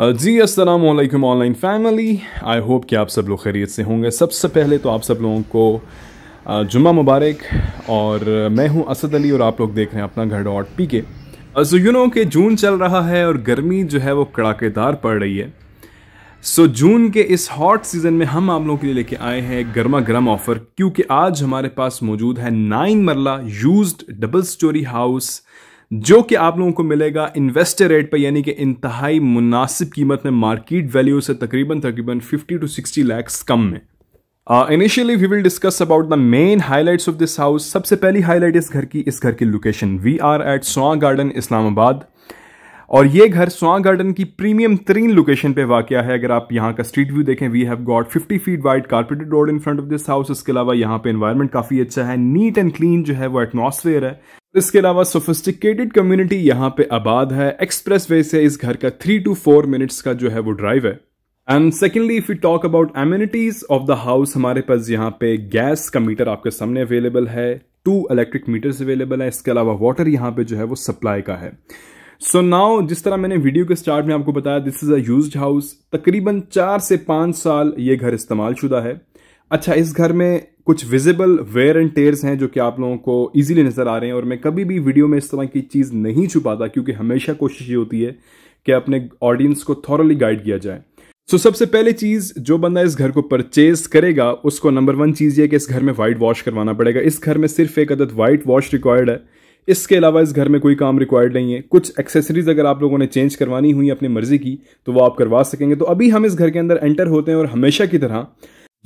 Uh, जी अस्सलाम वालेकुम online family I hope कि आप सब लोग खैरियत से होंगे सबसे पहले तो आप सब लोगों को uh, जुम्मा मुबारक और uh, मैं हूं असद अली और आप लोग देख रहे हैं अपना घर डॉट पी के सो यू नो कि जून चल रहा है और गर्मी जो है वो कड़ाकेदार पड़ रही है सो so, जून के इस हॉट सीज़न में हम आप लोगों के लिए लेके आए हैं गर्मा गर्म ऑफ़र क्योंकि आज हमारे पास मौजूद है नाइन मरला यूज्ड डबल स्टोरी हाउस जो कि आप लोगों को मिलेगा इन्वेस्टर रेट पर यानी कि इंतहाई मुनासिब कीमत में मार्केट वैल्यू से तकरीबन तकरीबन 50 टू 60 लैक्स कम में initially we will discuss about the main highlights of this house सबसे पहली हाईलाइट इस घर की इस घर की location we are at Soan Garden Islamabad और ये घर स्वां गार्डन की प्रीमियम तरीन लोकेशन पे वाक़ है अगर आप यहाँ का स्ट्रीट व्यू देखें we have got 50 feet wide carpeted road in front of this house इसके अलावा यहाँ पे इन्वायरमेंट काफ़ी अच्छा है नीट एंड क्लीन जो है वो एटमोसफेयर है इसके अलावा सोफिस्टिकेटेड कम्युनिटी यहाँ पे आबाद है एक्सप्रेस वे से इस घर का थ्री टू फोर मिनट्स का जो है वो ड्राइव है and secondly if you talk about amenities of the house हमारे पास यहाँ पे गैस का मीटर आपके सामने अवेलेबल है टू इलेक्ट्रिक मीटर्स अवेलेबल है इसके अलावा वाटर यहाँ पे जो है वो सप्लाई का है सो so नाउ जिस तरह मैंने वीडियो के स्टार्ट में आपको बताया दिस इज़ अज हाउस तकरीबन चार से पांच साल ये घर इस्तेमाल शुदा है अच्छा इस घर में कुछ विजिबल वेयर एंड टेयर्स हैं जो कि आप लोगों को इजीली नज़र आ रहे हैं और मैं कभी भी वीडियो में इस तरह की चीज़ नहीं छुपाता क्योंकि हमेशा कोशिश ये होती है कि अपने ऑडियंस को थॉरली गाइड किया जाए सो so, सबसे पहले चीज़ जो बंदा इस घर को परचेज करेगा उसको नंबर वन चीज़ ये कि इस घर में व्हाइट वॉश करवाना पड़ेगा इस घर में सिर्फ एक अदद वाइट वॉश रिक्वायर्ड है इसके अलावा इस घर में कोई काम रिक्वायर्ड नहीं है कुछ एक्सेसरीज अगर आप लोगों ने चेंज करवानी हुई अपनी मर्जी की तो वो आप करवा सकेंगे तो अभी हम इस घर के अंदर एंटर होते हैं और हमेशा की तरह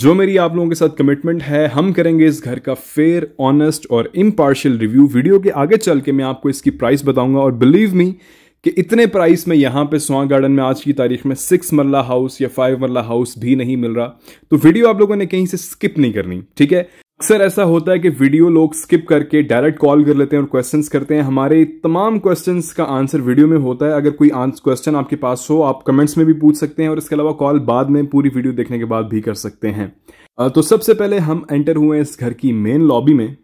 जो मेरी आप लोगों के साथ कमिटमेंट है हम करेंगे इस घर का फेयर ऑनेस्ट और इम्पार्शियल रिव्यू वीडियो के आगे चल के मैं आपको इसकी प्राइस बताऊंगा और बिलीव मी कि इतने प्राइस में यहाँ पे सुहा गार्डन में आज की तारीख में सिक्स मरला हाउस या फाइव मरला हाउस भी नहीं मिल रहा तो वीडियो आप लोगों ने कहीं से स्किप नहीं करनी ठीक है अक्सर ऐसा होता है कि वीडियो लोग स्किप करके डायरेक्ट कॉल कर लेते हैं और क्वेश्चंस करते हैं हमारे तमाम क्वेश्चंस का आंसर वीडियो में होता है अगर कोई क्वेश्चन आपके पास हो आप कमेंट्स में भी पूछ सकते हैं और इसके अलावा कॉल बाद में पूरी वीडियो देखने के बाद भी कर सकते हैं तो सबसे पहले हम एंटर हुए इस घर की मेन लॉबी में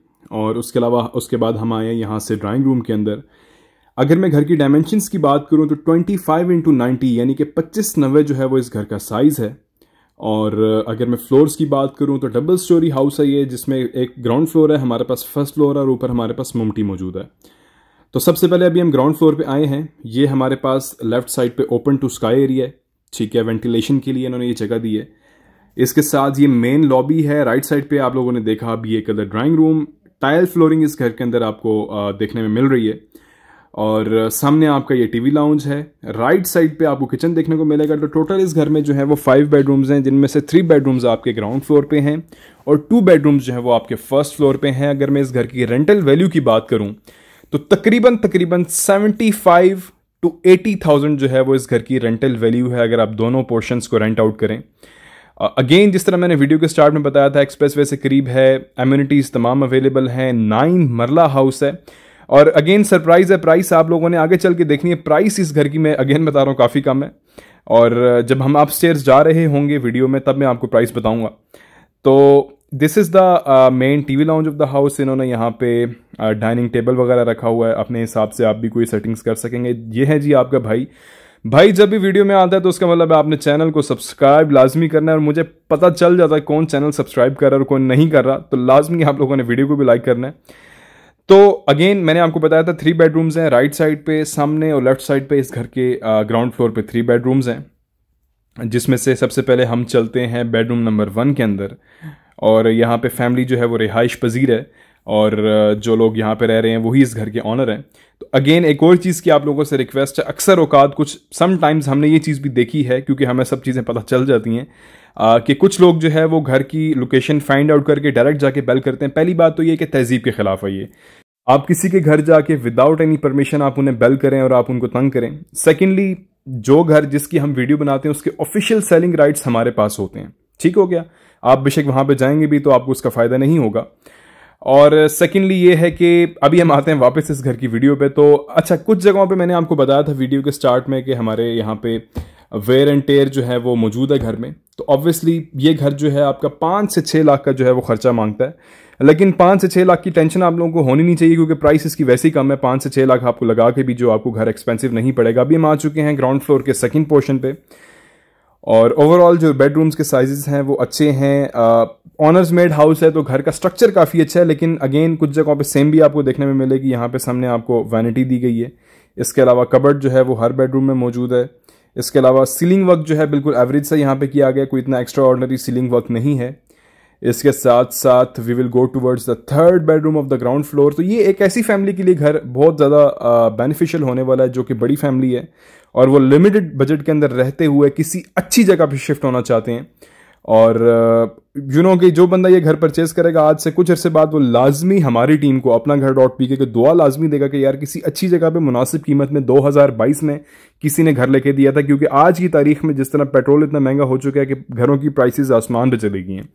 और उसके अलावा उसके बाद हम आए यहाँ से ड्राइंग रूम के अंदर अगर मैं घर की डायमेंशंस की बात करूँ तो ट्वेंटी फाइव इंटू यानी कि पच्चीस नब्बे जो है वो इस घर का साइज़ है और अगर मैं फ्लोर्स की बात करूँ तो डबल स्टोरी हाउस है ये जिसमें एक ग्राउंड फ्लोर है हमारे पास फर्स्ट फ्लोर है और ऊपर हमारे पास मुमटी मौजूद है तो सबसे पहले अभी हम ग्राउंड फ्लोर पे आए हैं ये हमारे पास लेफ्ट साइड पे ओपन टू स्काई एरिया है ठीक है वेंटिलेशन के लिए इन्होंने ये जगह दी है इसके साथ ये मेन लॉबी है राइट साइड पे आप लोगों ने देखा अभी ये colour drawing room tile flooring इस घर के अंदर आपको देखने में मिल रही है और सामने आपका ये टीवी लाउंज है राइट साइड पे आपको किचन देखने को मिलेगा तो टोटल इस घर में जो है वो फाइव बेडरूम्स हैं जिनमें से थ्री बेडरूम्स आपके ग्राउंड फ्लोर पे हैं और टू बेडरूम्स जो है वो आपके फर्स्ट फ्लोर पे हैं अगर मैं इस घर की रेंटल वैल्यू की बात करूँ तो तकरीबन तकरीबन seventy five to eighty thousand जो है वो इस घर की रेंटल वैल्यू है अगर आप दोनों पोर्शन को रेंट आउट करें अगेन uh, जिस तरह मैंने वीडियो के स्टार्ट में बताया था एक्सप्रेस वे से करीब है एम्यूनिटीज़ तमाम अवेलेबल हैं नाइन मरला हाउस है और अगेन सरप्राइज़ है प्राइस आप लोगों ने आगे चल के देखनी है प्राइस इस घर की मैं अगेन बता रहा हूँ काफ़ी कम है और uh, जब हम आप स्टेयर जा रहे होंगे वीडियो में तब मैं आपको प्राइस बताऊँगा तो this is the main T V lounge of the house इन्होंने यहाँ पे डाइनिंग uh, टेबल वगैरह रखा हुआ है अपने हिसाब से आप भी कोई सेटिंग्स कर सकेंगे ये है जी आपका भाई भाई जब भी वीडियो में आता है तो उसका मतलब है आपने चैनल को सब्सक्राइब लाजमी करना है और मुझे पता चल जाता है कौन चैनल सब्सक्राइब कर रहा है और कौन नहीं कर रहा तो लाजमी आप लोगों ने वीडियो को भी लाइक करना है तो अगेन मैंने आपको बताया था थ्री बेडरूम्स हैं राइट साइड पे सामने और लेफ्ट साइड पे इस घर के ग्राउंड फ्लोर पे थ्री बेडरूम्स हैं जिसमें से सबसे पहले हम चलते हैं बेडरूम नंबर वन के अंदर और यहाँ पे फैमिली जो है वो रिहाइश पजीर है और जो लोग यहाँ पे रह रहे हैं वही इस घर के ऑनर हैं तो अगेन एक और चीज़ की आप लोगों से रिक्वेस्ट है अक्सर औकात कुछ समटाइम्स हमने ये चीज़ भी देखी है क्योंकि हमें सब चीज़ें पता चल जाती हैं कि कुछ लोग जो है वो घर की लोकेशन फाइंड आउट करके डायरेक्ट जाके बेल करते हैं पहली बात तो ये कि तहजीब के ख़िलाफ़ है ये आप किसी के घर जाके विदाउट एनी परमिशन आप उन्हें बेल करें और आप उनको तंग करें सेकेंडली जो घर जिसकी हम वीडियो बनाते हैं उसके ऑफिशियल सेलिंग राइट्स हमारे पास होते हैं ठीक हो गया आप बेशक वहां पे जाएंगे भी तो आपको उसका फ़ायदा नहीं होगा और सेकेंडली ये है कि अभी हम आते हैं वापस इस घर की वीडियो पे तो अच्छा कुछ जगहों पे मैंने आपको बताया था वीडियो के स्टार्ट में कि हमारे यहाँ पे वेयर एंड टेयर जो है वो मौजूद है घर में तो ऑब्वियसली ये घर जो है आपका पाँच से छः लाख का जो है वो खर्चा मांगता है लेकिन पाँच से छः लाख की टेंशन आप लोगों को होनी नहीं चाहिए क्योंकि प्राइस इसकी वैसे ही कम है पाँच से छः लाख आपको लगा के भी जो आपको घर एक्सपेंसिव नहीं पड़ेगा अभी हम आ चुके हैं ग्राउंड फ्लोर के सेकेंड पोर्शन पे और ओवरऑल जो बेडरूम्स के साइजेस हैं वो अच्छे हैं ऑनर्स मेड हाउस है तो घर का स्ट्रक्चर काफ़ी अच्छा है लेकिन अगेन कुछ जगहों पे सेम भी आपको देखने में मिलेगी यहाँ पे सामने आपको वैनिटी दी गई है इसके अलावा कबर्ड जो है वो हर बेडरूम में मौजूद है इसके अलावा सीलिंग वर्क जो है बिल्कुल एवरेज से यहाँ पे किया गया कोई इतना एक्स्ट्रा ऑर्डनरी सीलिंग वर्क नहीं है इसके साथ साथ we will go towards the third bedroom of the ground floor तो ये एक ऐसी फैमिली के लिए घर बहुत ज़्यादा बेनिफिशियल होने वाला है जो कि बड़ी फैमिली है और वो लिमिटेड बजट के अंदर रहते हुए किसी अच्छी जगह पर शिफ्ट होना चाहते हैं और यू uh, नो कि जो बंदा ये घर परचेज करेगा आज से कुछ अरसे बाद वो लाजमी हमारी टीम को अपना घर डॉट पी के दुआ लाजमी देगा कि यार किसी अच्छी जगह पे मुनासिब कीमत में 2022 में किसी ने घर लेके दिया था क्योंकि आज की तारीख में जिस तरह पेट्रोल इतना महंगा हो चुका है कि घरों की प्राइसेस आसमान पर चली गई हैं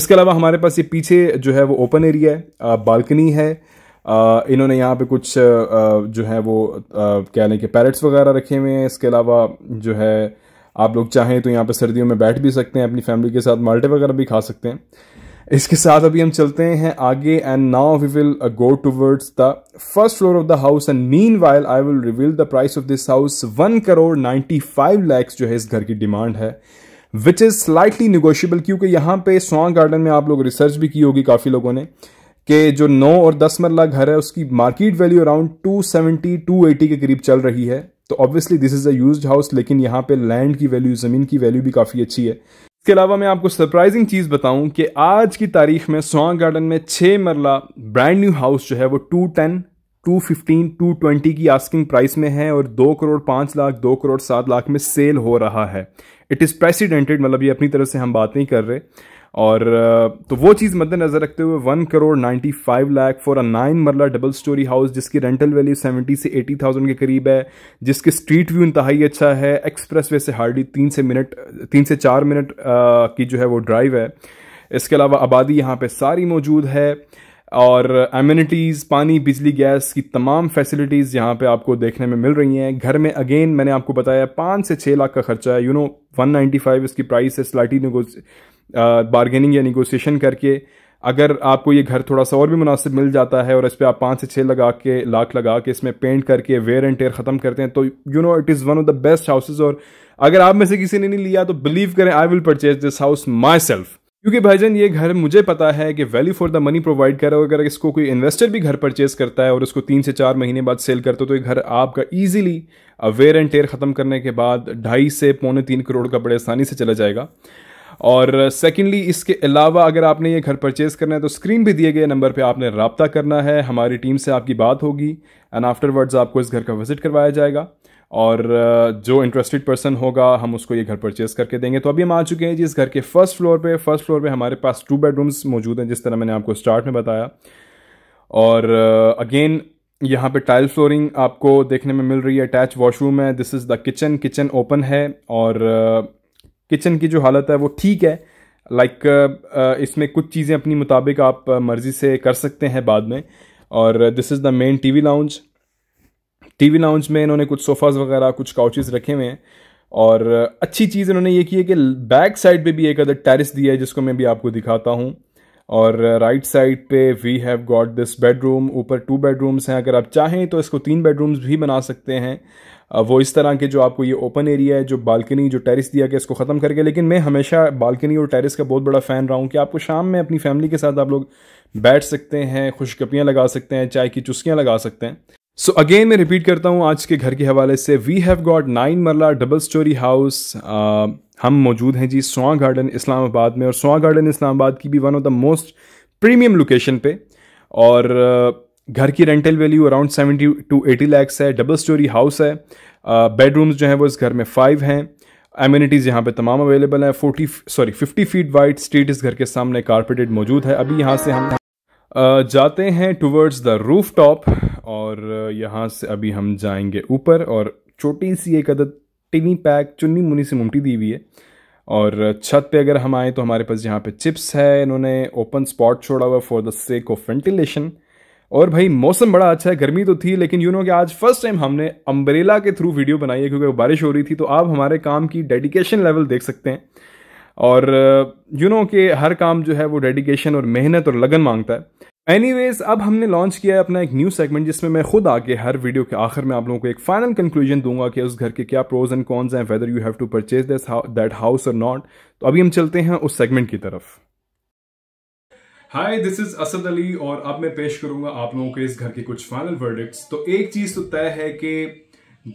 इसके अलावा हमारे पास ये पीछे जो है वो ओपन एरिया है बालकनी uh, है आ, uh, इन्होंने यहाँ पे कुछ आ, जो है वो कह लें कि पैरट्स वगैरह रखे हुए हैं इसके अलावा जो है आप लोग चाहें तो यहाँ पर सर्दियों में बैठ भी सकते हैं अपनी फैमिली के साथ माल्टे वगैरह भी खा सकते हैं इसके साथ अभी हम चलते हैं आगे and now we will go towards the first floor of the house and meanwhile I will reveal the price of this house one crore ninety five lakhs जो है इस घर की डिमांड है विच इज़ स्लाइटली निगोशियबल क्योंकि यहाँ पे song garden में आप लोग रिसर्च भी की होगी काफ़ी लोगों ने कि जो नौ और दस मरला घर है उसकी market value around two seventy to eighty के करीब चल रही है तो obviously this is a use house लेकिन यहाँ पे लैंड की वैल्यू ज़मीन की वैल्यू भी काफ़ी अच्छी है इसके अलावा मैं आपको सरप्राइजिंग चीज़ बताऊं कि आज की तारीख में स्वांग गार्डन में छह मरला ब्रांड न्यू हाउस जो है वो two ten two fifteen two twenty की आस्किंग प्राइस में है और दो करोड़ पांच लाख दो करोड़ सात लाख में सेल हो रहा है इट इज़ प्रेसिडेंटेड मतलब ये अपनी तरफ से हम बात नहीं कर रहे और तो वो चीज़ मद्देनजर रखते हुए one crore ninety five lakh for a nine marla double story house जिसकी रेंटल वैल्यू सेवेंटी से एटी थाउजेंड के करीब है जिसके स्ट्रीट व्यू इंतहाई अच्छा है एक्सप्रेस वे से हार्डली तीन से मिनट तीन से चार मिनट की जो है वो ड्राइव है इसके अलावा आबादी यहाँ पे सारी मौजूद है और एम्यूनिटीज़ पानी बिजली गैस की तमाम फैसिलिटीज़ यहाँ पे आपको देखने में मिल रही हैं घर में अगेन मैंने आपको बताया पाँच से छः लाख का खर्चा है you know one ninety five इसकी प्राइस है स्लाइटी बार्गेनिंग या निगोसिएशन करके अगर आपको ये घर थोड़ा सा और भी मुनासिब मिल जाता है और इस पर आप पाँच से छः लगा के लाख लगा के इसमें पेंट करके वेयर एंड टेयर ख़त्म करते हैं तो you know it is one of the best houses और अगर आप में से किसी ने नहीं लिया तो बिलीव करें I will purchase this house myself क्योंकि जान ये घर मुझे पता है कि value for the money provide कर रहा अगर इसको कोई इन्वेस्टर भी घर परचेज करता है और उसको तीन से चार महीने बाद सेल करते हो तो ये घर आपका ईजिली वेयर एंड टेयर ख़त्म करने के बाद ढाई से पौने तीन करोड़ का बड़े आसानी से चला जाएगा और सेकेंडली इसके अलावा अगर आपने ये घर परचेज़ करना है तो स्क्रीन भी दिए गए नंबर पर आपने रबता करना है हमारी टीम से आपकी बात होगी एंड आफ्टरवर्ड्स आपको इस घर का विज़िट करवाया जाएगा और जो इंटरेस्टेड पर्सन होगा हम उसको ये घर परचेज़ करके देंगे तो अभी हम आ चुके हैं जी इस घर के फर्स्ट फ्लोर पे फर्स्ट फ्लोर पे हमारे पास टू बेडरूम्स मौजूद हैं जिस तरह मैंने आपको स्टार्ट में बताया और अगेन यहाँ पे टाइल फ्लोरिंग आपको देखने में मिल रही है अटैच वॉशरूम है this is the kitchen kitchen open है और किचन की जो हालत है वो ठीक है लाइक like, uh, uh, इसमें कुछ चीज़ें अपनी मुताबिक आप uh, मर्ज़ी से कर सकते हैं बाद में और this is the main TV lounge TV lounge में इन्होंने कुछ सोफ़ाज़ वगैरह कुछ काउचेज़ रखे हुए हैं और अच्छी चीज़ इन्होंने ये की है कि बैक साइड पे भी एक अदर टेरिस दिया है जिसको मैं भी आपको दिखाता हूँ और राइट right साइड पे we have got this bedroom ऊपर टू बेडरूम्स हैं अगर आप चाहें तो इसको तीन बेडरूम्स भी बना सकते हैं वो इस तरह के जो आपको ये ओपन एरिया है जो बालकनी जो टेरिस दिया गया इसको ख़त्म करके लेकिन मैं हमेशा बालकनी और टेरिस का बहुत बड़ा फ़ैन रहा हूँ कि आपको शाम में अपनी फैमिली के साथ आप लोग बैठ सकते हैं खुशगपियाँ लगा सकते हैं चाय की चुस्कियाँ लगा सकते हैं सो so अगेन मैं रिपीट करता हूँ आज के घर के हवाले से we have got nine marla double story house हम मौजूद हैं जी सोआ गार्डन इस्लामाबाद में और सोआ गार्डन इस्लामाबाद की भी one of the most premium location पे और uh, घर की rental value around seventy to eighty lakhs है डबल स्टोरी हाउस है बेडरूम्स uh, जो हैं वो इस घर में फाइव हैं एम्यूनिटीज़ यहाँ पे तमाम अवेलेबल हैं forty sorry fifty feet wide street इस घर के सामने कारपेटेड मौजूद है अभी यहाँ से हम जाते हैं टूवर्ड्स द रूफ टॉप और यहाँ से अभी हम जाएंगे ऊपर और छोटी सी एक अदद टिनी पैक चुन्नी मुनी से मुमटी दी हुई है और छत पे अगर हम आए तो हमारे पास यहाँ पे चिप्स है इन्होंने ओपन स्पॉट छोड़ा हुआ for the sake of ventilation और भाई मौसम बड़ा अच्छा है गर्मी तो थी लेकिन यू नो कि आज फर्स्ट टाइम हमने अम्बरेला के थ्रू वीडियो बनाई है क्योंकि बारिश हो रही थी तो आप हमारे काम की डेडिकेशन लेवल देख सकते हैं और यू uh, नो कि हर काम जो है वो डेडिकेशन और मेहनत और लगन मांगता है एनीवेज अब हमने लॉन्च किया है अपना एक न्यू सेगमेंट जिसमें मैं खुद आके हर वीडियो के आखिर में आप लोगों को एक फाइनल कंक्लूजन दूंगा कि उस घर के क्या प्रोज एंड कॉन्स हैं whether you have to purchase this that house और नॉट तो अभी हम चलते हैं उस सेगमेंट की तरफ hi this is Asad Ali और अब मैं पेश करूंगा आप लोगों के इस घर के कुछ फाइनल वर्डिक्ट तो एक चीज तो तय है कि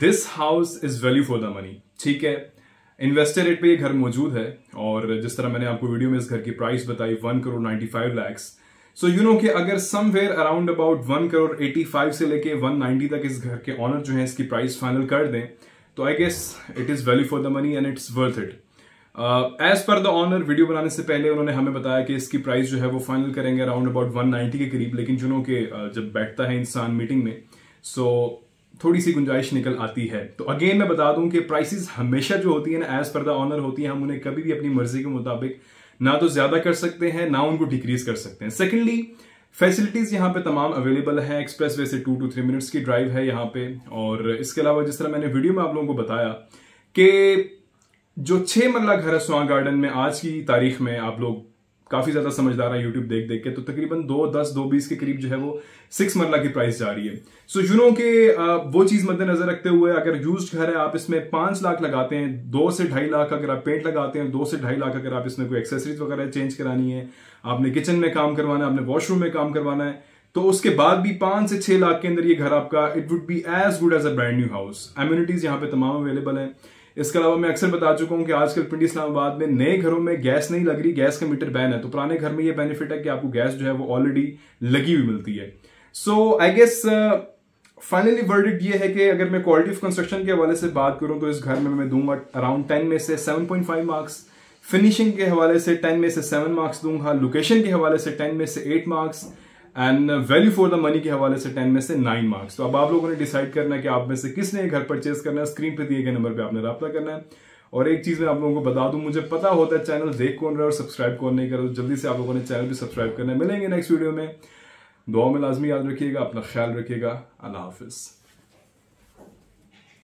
this house is value for the money ठीक है इन्वेस्टर रेट पे ये घर मौजूद है और जिस तरह मैंने आपको वीडियो में इस घर की प्राइस बताई one crore ninety five lakhs so you know कि अगर somewhere around about one crore eighty five से लेके वन नाइन्टी तक इस घर के ऑनर जो है इसकी प्राइस फाइनल कर दें तो I guess it is value for the money and it's worth it as per the owner video बनाने से पहले उन्होंने हमें बताया कि इसकी प्राइस जो है वो फाइनल करेंगे अराउंड अबाउट वन नाइन्टी के करीब लेकिन नो के uh, जब बैठता है इंसान मीटिंग में सो so, थोड़ी सी गुंजाइश निकल आती है तो अगेन मैं बता दूं कि प्राइसेस हमेशा जो होती है ना एज पर द ऑनर होती है हम उन्हें कभी भी अपनी मर्जी के मुताबिक ना तो ज्यादा कर सकते हैं ना उनको डिक्रीज कर सकते हैं सेकेंडली फैसिलिटीज यहाँ पे तमाम अवेलेबल है एक्सप्रेस वे से टू टू थ्री मिनट्स की ड्राइव है यहाँ पे और इसके अलावा जिस तरह मैंने वीडियो में आप लोगों को बताया कि जो छह मरला घर है स्वां गार्डन में आज की तारीख में आप लोग काफी ज्यादा समझदार है यूट्यूब देख देख के तो तकरीबन दो दस दो बीस के करीब जो है वो सिक्स मरला की प्राइस जा रही है सो so, यू नो के वो चीज मद्देनजर रखते हुए अगर यूज घर है आप इसमें पांच लाख लगाते हैं दो से ढाई लाख अगर आप पेंट लगाते हैं दो से ढाई लाख अगर आप इसमें कोई एक्सेसरीज वगैरह चेंज करानी है आपने किचन में काम करवाना है आपने वॉशरूम में काम करवाना है तो उसके बाद भी पांच से छह लाख के अंदर ये घर आपका it would be as good as a brand new house amenities यहाँ पे तमाम अवेलेबल है इसके अलावा मैं अक्सर बता चुका हूं कि आजकल पिंडी इस्लामाबाद में नए घरों में गैस नहीं लग रही गैस का मीटर बैन है तो पुराने घर में यह बेनिफिट है कि आपको गैस जो है वो ऑलरेडी लगी हुई मिलती है so I guess finally verdict ये है कि अगर मैं क्वालिटी ऑफ कंस्ट्रक्शन के हवाले से बात करूं तो इस घर में मैं दूंगा अराउंड टेन में से seven point five marks finishing के हवाले से टेन में से सेवन मार्क्स दूंगा लोकेशन के हवाले से टेन में से eight marks and value for the money के हवाले से टेन में से नाइन मार्क्स तो अब आप लोगों ने डिसाइड करना है कि आप में से किसने घर परचेज करना है स्क्रीन पर दिए गए नंबर पर आपने रब्ता करना है और एक चीज़ मैं आप लोगों को बता दूं मुझे पता होता है चैनल देख कौन रहा है और सब्सक्राइब कौन नहीं कर रहा तो जल्दी से आप लोगों ने चैनल भी सब्सक्राइब करना है मिलेंगे नेक्स्ट वीडियो में दुआ में लाजमी याद रखिएगा अपना ख्याल रखिएगा अल्लाह हाफिज़